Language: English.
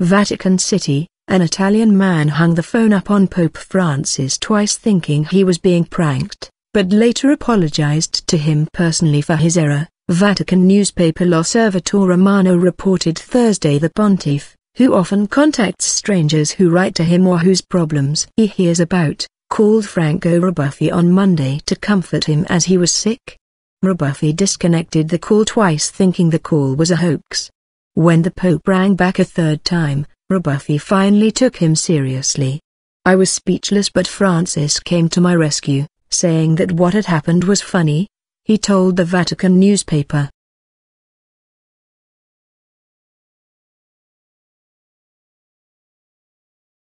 Vatican City, an Italian man hung the phone up on Pope Francis twice thinking he was being pranked, but later apologized to him personally for his error. Vatican newspaper L'Osservatore Romano reported Thursday the pontiff, who often contacts strangers who write to him or whose problems he hears about, called Franco Rabuffi on Monday to comfort him as he was sick. Rabuffi disconnected the call twice thinking the call was a hoax. When the Pope rang back a third time, Rabuffi finally took him seriously. I was speechless but Francis came to my rescue, saying that what had happened was funny. He told the Vatican newspaper,